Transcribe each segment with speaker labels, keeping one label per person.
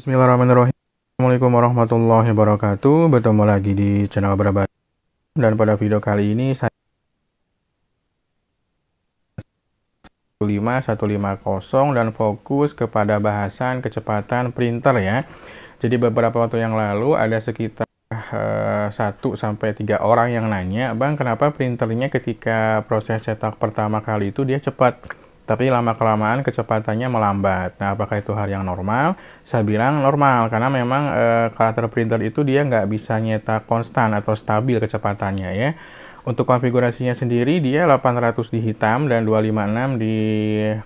Speaker 1: Bismillahirrahmanirrahim. Assalamualaikum warahmatullahi wabarakatuh. Bertemu lagi di channel Berabat Dan pada video kali ini saya 15150 dan fokus kepada bahasan kecepatan printer ya. Jadi beberapa waktu yang lalu ada sekitar eh, satu sampai tiga orang yang nanya, "Bang, kenapa printernya ketika proses cetak pertama kali itu dia cepat?" Tapi lama-kelamaan kecepatannya melambat. Nah, apakah itu hal yang normal? Saya bilang normal, karena memang e, karakter printer itu dia nggak bisa nyetak konstan atau stabil kecepatannya ya. Untuk konfigurasinya sendiri, dia 800 di hitam dan 256 di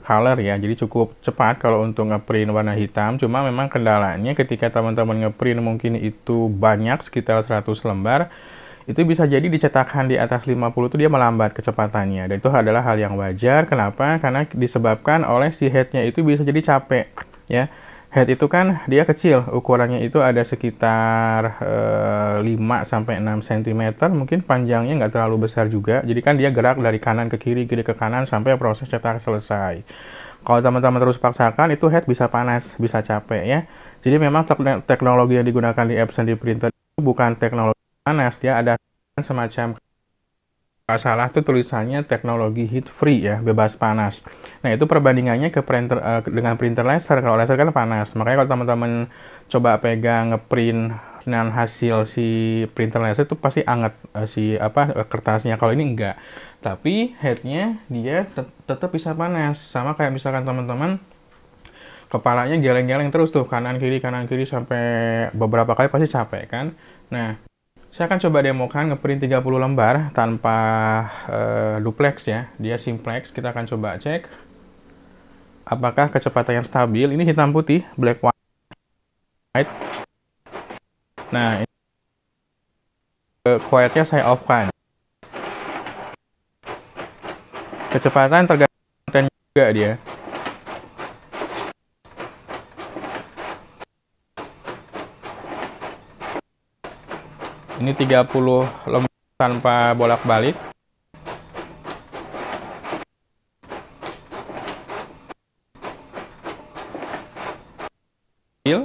Speaker 1: color ya. Jadi cukup cepat kalau untuk ngeprint warna hitam. Cuma memang kendalanya ketika teman-teman ngeprint mungkin itu banyak, sekitar 100 lembar itu bisa jadi dicetakan di atas 50 itu dia melambat kecepatannya dan itu adalah hal yang wajar kenapa karena disebabkan oleh si headnya itu bisa jadi capek ya head itu kan dia kecil ukurannya itu ada sekitar eh, 5 6 cm mungkin panjangnya nggak terlalu besar juga jadi kan dia gerak dari kanan ke kiri kiri ke kanan sampai proses cetak selesai kalau teman-teman terus paksakan itu head bisa panas bisa capek ya jadi memang teknologi yang digunakan di Epson di printer itu bukan teknologi panas dia ada semacam masalah salah tuh tulisannya teknologi heat free ya bebas panas nah itu perbandingannya ke printer uh, dengan printer laser kalau laser kan panas makanya kalau teman-teman coba pegang ngeprint dengan hasil si printer laser itu pasti anget uh, si apa kertasnya kalau ini enggak tapi headnya dia tet tetap bisa panas sama kayak misalkan teman-teman kepalanya geleng-geleng terus tuh kanan kiri kanan kiri sampai beberapa kali pasti capek kan nah saya akan coba demokan ngeprint 30 lembar tanpa uh, duplex ya. Dia simplex, kita akan coba cek apakah kecepatan yang stabil. Ini hitam putih, black white. Nah, ini uh, quietnya saya off-kan. Kecepatan tergantung juga dia. ini 30 lembar tanpa bolak-balik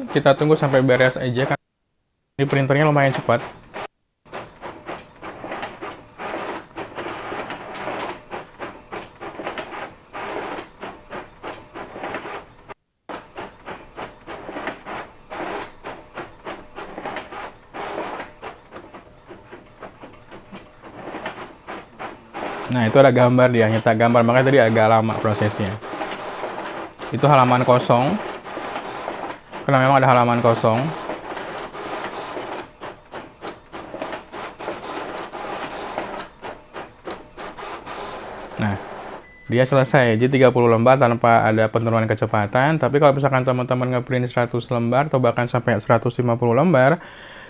Speaker 1: kita tunggu sampai beres aja kan ini printernya lumayan cepat itu ada gambar dia nyetak gambar makanya tadi agak lama prosesnya itu halaman kosong karena memang ada halaman kosong nah dia selesai jadi 30 lembar tanpa ada penurunan kecepatan tapi kalau misalkan teman-teman ngeprint 100 lembar atau bahkan sampai 150 lembar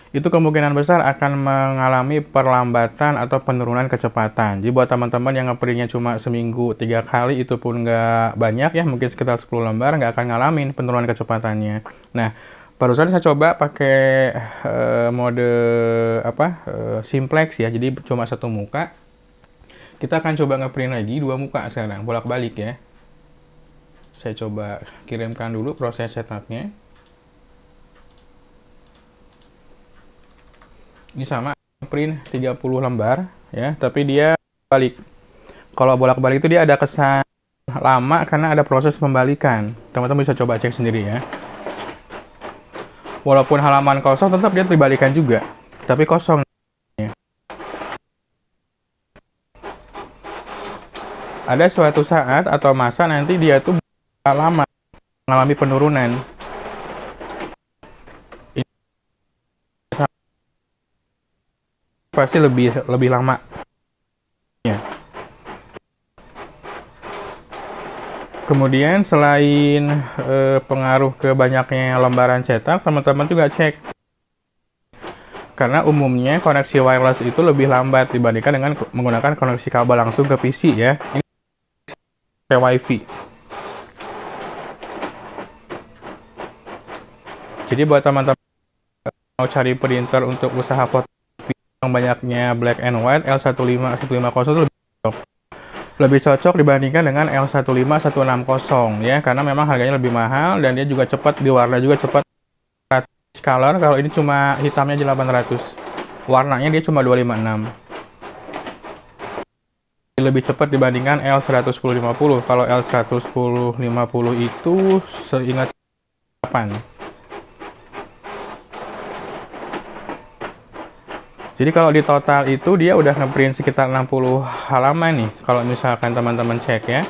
Speaker 1: itu kemungkinan besar akan mengalami perlambatan atau penurunan kecepatan. Jadi buat teman-teman yang ngeprintnya cuma seminggu tiga kali itu pun nggak banyak ya, mungkin sekitar 10 lembar nggak akan ngalamin penurunan kecepatannya. Nah, barusan saya coba pakai uh, mode apa uh, simplex ya, jadi cuma satu muka. Kita akan coba ngeprint lagi dua muka sekarang bolak-balik ya. Saya coba kirimkan dulu proses setupnya. ini sama print 30 lembar ya tapi dia balik kalau bolak-balik itu dia ada kesan lama karena ada proses pembalikan teman-teman bisa coba cek sendiri ya walaupun halaman kosong tetap dia dibalikan juga tapi kosong ada suatu saat atau masa nanti dia tuh lama mengalami penurunan pasti lebih lebih lama. Ya. Kemudian selain eh, pengaruh ke banyaknya lembaran cetak, teman-teman juga cek karena umumnya koneksi wireless itu lebih lambat dibandingkan dengan menggunakan koneksi kabel langsung ke PC ya. Ini ke WiFi. Jadi buat teman-teman eh, mau cari printer untuk usaha foto yang banyaknya black and white L15150 itu lebih cocok. Lebih cocok dibandingkan dengan L15160 ya karena memang harganya lebih mahal dan dia juga cepat di juga cepat color kalau ini cuma hitamnya 800. Warnanya dia cuma 256 lebih cepat dibandingkan l 50 kalau l 50 itu seingat 8 Jadi kalau di total itu dia udah ngeprint sekitar 60 halaman nih kalau misalkan teman-teman cek ya.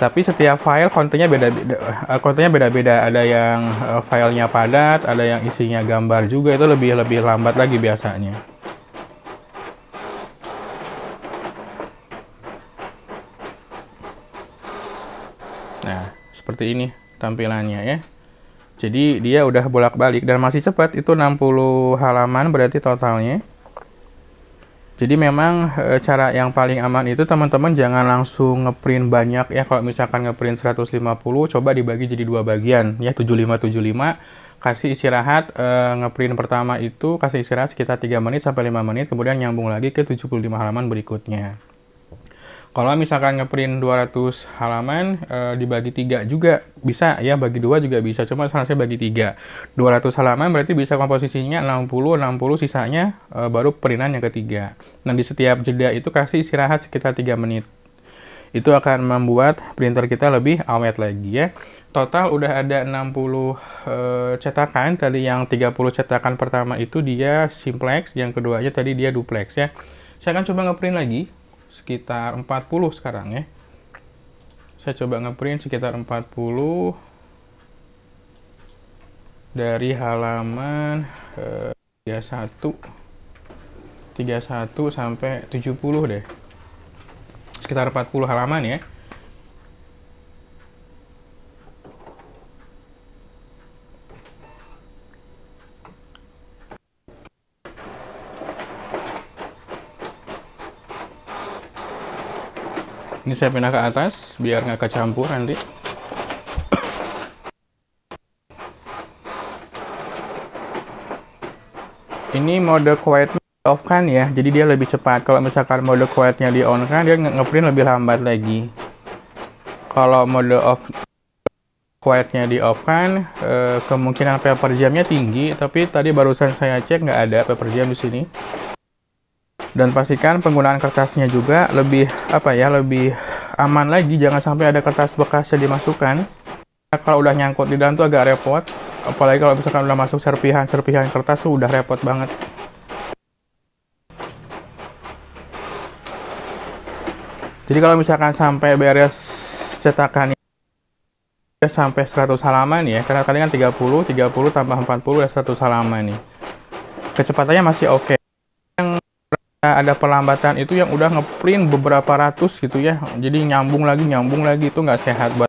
Speaker 1: Tapi setiap file kontennya beda-beda, eh, kontennya beda-beda. Ada yang eh, filenya padat, ada yang isinya gambar juga. Itu lebih lebih lambat lagi biasanya. Nah, seperti ini tampilannya ya. Jadi dia udah bolak-balik dan masih cepat itu 60 halaman berarti totalnya. Jadi memang e, cara yang paling aman itu teman-teman jangan langsung ngeprint banyak ya kalau misalkan ngeprint 150 coba dibagi jadi dua bagian ya 75 75 kasih istirahat e, ngeprint pertama itu kasih istirahat sekitar 3 menit sampai 5 menit kemudian nyambung lagi ke 75 halaman berikutnya. Kalau misalkan ngeprint 200 halaman e, dibagi tiga juga bisa ya bagi dua juga bisa cuma saran saya bagi tiga 200 halaman berarti bisa komposisinya 60 60 sisanya e, baru perinan yang ketiga. Nah di setiap jeda itu kasih istirahat sekitar tiga menit. Itu akan membuat printer kita lebih awet lagi ya. Total udah ada 60 e, eh, cetakan. Tadi yang 30 cetakan pertama itu dia simplex, yang keduanya tadi dia duplex ya. Saya akan coba ngeprint lagi sekitar 40 sekarang ya saya coba ngeprint sekitar 40 dari halaman eh, 31 31 sampai 70 deh sekitar 40 halaman ya ini saya pindah ke atas biar nggak kecampur nanti ini mode quiet off kan ya jadi dia lebih cepat kalau misalkan mode quietnya di on kan dia ngeprint lebih lambat lagi kalau mode off quietnya di off kan eh, kemungkinan paper jamnya tinggi tapi tadi barusan saya cek nggak ada paper jam di sini dan pastikan penggunaan kertasnya juga lebih apa ya lebih aman lagi jangan sampai ada kertas bekasnya dimasukkan nah, kalau udah nyangkut di dalam tuh agak repot apalagi kalau misalkan udah masuk serpihan-serpihan kertas tuh udah repot banget jadi kalau misalkan sampai beres cetakan ya sampai 100 halaman ya karena kalian kan 30 30 tambah 40 ya 100 halaman nih kecepatannya masih oke okay ada perlambatan itu yang udah ngeprint beberapa ratus gitu ya jadi nyambung lagi nyambung lagi itu nggak sehat buat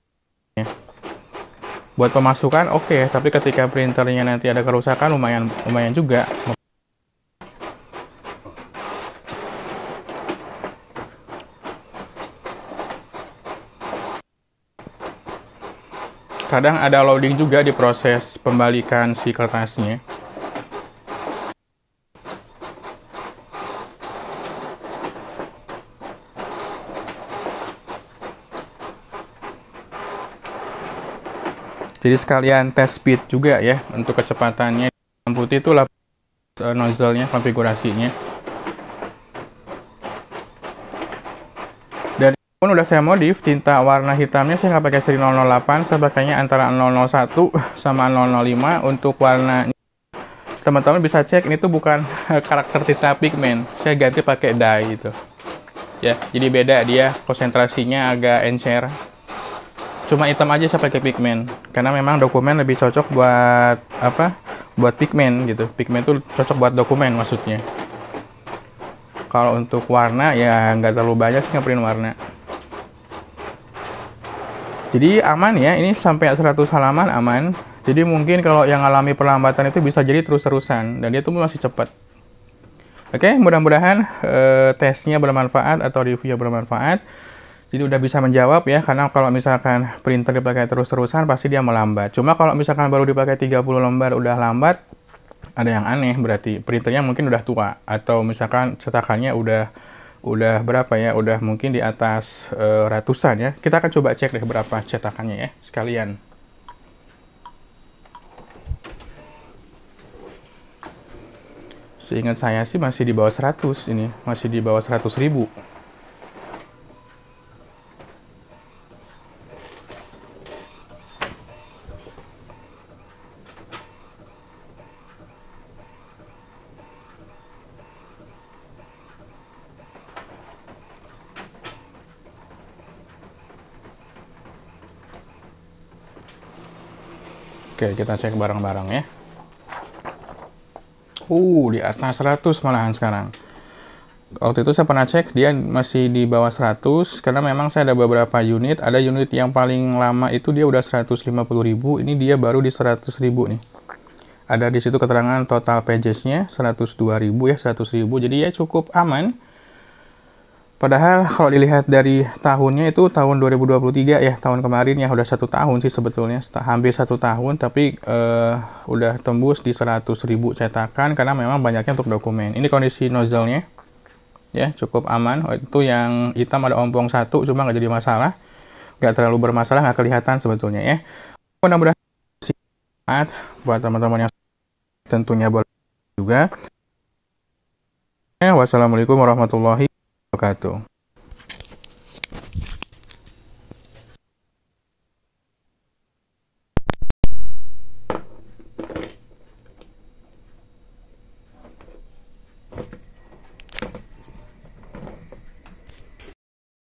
Speaker 1: ya. buat pemasukan oke okay, tapi ketika printernya nanti ada kerusakan lumayan lumayan juga kadang ada loading juga di proses pembalikan si kertasnya jadi sekalian tes speed juga ya untuk kecepatannya yang putih itu lah eh, nozzle-nya konfigurasinya dan pun udah saya modif tinta warna hitamnya saya nggak pakai seri 008 saya pakainya antara 001 sama 005 untuk warna teman-teman bisa cek ini tuh bukan karakter tinta pigmen saya ganti pakai dye itu. ya jadi beda dia konsentrasinya agak encer cuma hitam aja saya pakai pigmen karena memang dokumen lebih cocok buat apa buat pigmen gitu pigmen itu cocok buat dokumen maksudnya kalau untuk warna ya nggak terlalu banyak sih ngeprint warna jadi aman ya ini sampai 100 halaman aman jadi mungkin kalau yang alami perlambatan itu bisa jadi terus-terusan dan dia tuh masih cepat Oke, mudah-mudahan eh, tesnya bermanfaat atau reviewnya bermanfaat jadi udah bisa menjawab ya karena kalau misalkan printer dipakai terus-terusan pasti dia melambat cuma kalau misalkan baru dipakai 30 lembar udah lambat ada yang aneh berarti printernya mungkin udah tua atau misalkan cetakannya udah udah berapa ya udah mungkin di atas e, ratusan ya kita akan coba cek deh berapa cetakannya ya sekalian seingat saya sih masih di bawah 100 ini masih di bawah 100 ribu Oke, kita cek barang-barang ya. Uh, di atas 100 malahan sekarang. Waktu itu saya pernah cek, dia masih di bawah 100, karena memang saya ada beberapa unit. Ada unit yang paling lama itu dia udah 150 ribu, ini dia baru di 100 ribu nih. Ada di situ keterangan total pages-nya 102 ribu ya, 100 ribu. Jadi ya cukup aman Padahal kalau dilihat dari tahunnya itu tahun 2023 ya tahun kemarin ya udah satu tahun sih sebetulnya hampir satu tahun tapi uh, udah tembus di 100 ribu cetakan karena memang banyaknya untuk dokumen. Ini kondisi nozzle-nya ya cukup aman. itu yang hitam ada ompong satu cuma nggak jadi masalah, nggak terlalu bermasalah nggak kelihatan sebetulnya ya. Mudah-mudahan buat teman-teman yang tentunya boleh juga. Ya, wassalamualaikum warahmatullahi wabarakatuh.